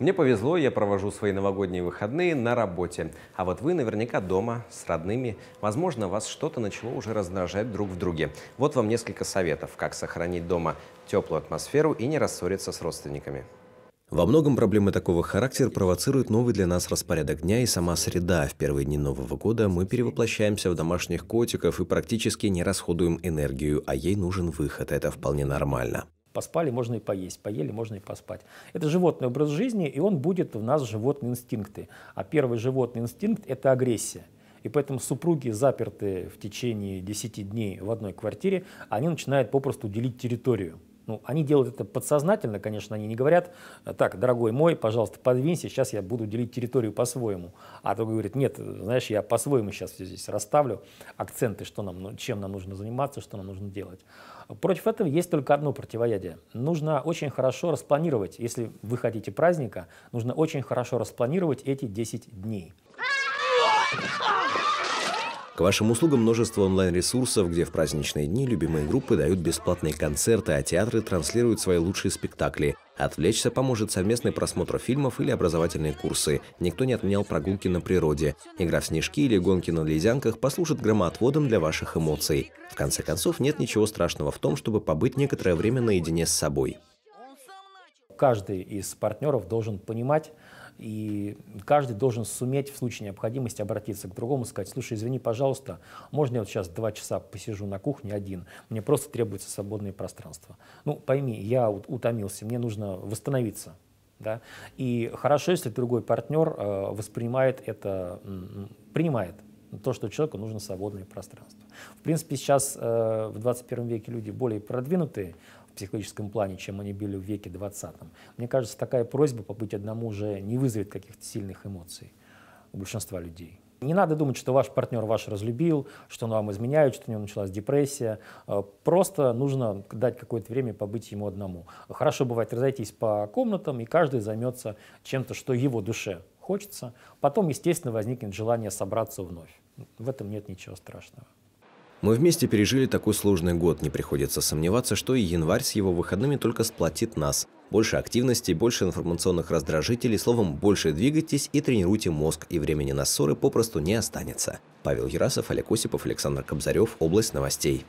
Мне повезло, я провожу свои новогодние выходные на работе. А вот вы наверняка дома, с родными. Возможно, вас что-то начало уже раздражать друг в друге. Вот вам несколько советов, как сохранить дома теплую атмосферу и не рассориться с родственниками. Во многом проблемы такого характера провоцируют новый для нас распорядок дня и сама среда. В первые дни Нового года мы перевоплощаемся в домашних котиков и практически не расходуем энергию, а ей нужен выход. Это вполне нормально. Поспали можно и поесть, поели можно и поспать. Это животный образ жизни, и он будет в нас животные инстинкты. А первый животный инстинкт – это агрессия. И поэтому супруги, запертые в течение 10 дней в одной квартире, они начинают попросту делить территорию. Ну, они делают это подсознательно, конечно, они не говорят, так, дорогой мой, пожалуйста, подвинься, сейчас я буду делить территорию по-своему. А другой говорит, нет, знаешь, я по-своему сейчас все здесь расставлю, акценты, что нам, ну, чем нам нужно заниматься, что нам нужно делать. Против этого есть только одно противоядие. Нужно очень хорошо распланировать, если вы хотите праздника, нужно очень хорошо распланировать эти 10 дней. К вашим услугам множество онлайн-ресурсов, где в праздничные дни любимые группы дают бесплатные концерты, а театры транслируют свои лучшие спектакли. Отвлечься поможет совместный просмотр фильмов или образовательные курсы. Никто не отменял прогулки на природе. Игра в снежки или гонки на ледянках послужит громоотводом для ваших эмоций. В конце концов, нет ничего страшного в том, чтобы побыть некоторое время наедине с собой. Каждый из партнеров должен понимать, и каждый должен суметь в случае необходимости обратиться к другому, сказать, слушай, извини, пожалуйста, можно я вот сейчас два часа посижу на кухне один, мне просто требуется свободное пространство. Ну, пойми, я вот утомился, мне нужно восстановиться. Да? И хорошо, если другой партнер э, воспринимает это, принимает то, что человеку нужно свободное пространство. В принципе, сейчас э, в 21 веке люди более продвинутые в психологическом плане, чем они были в веке 20. Мне кажется, такая просьба побыть одному уже не вызовет каких-то сильных эмоций у большинства людей. Не надо думать, что ваш партнер ваш разлюбил, что он вам изменяет, что у него началась депрессия. Э, просто нужно дать какое-то время побыть ему одному. Хорошо бывает разойтись по комнатам, и каждый займется чем-то, что его душе хочется. Потом, естественно, возникнет желание собраться вновь. В этом нет ничего страшного. Мы вместе пережили такой сложный год. Не приходится сомневаться, что и январь с его выходными только сплотит нас. Больше активности, больше информационных раздражителей, словом, больше двигайтесь и тренируйте мозг, и времени на ссоры попросту не останется. Павел Ярасов, Олег Осипов, Александр Кобзарев, Область новостей.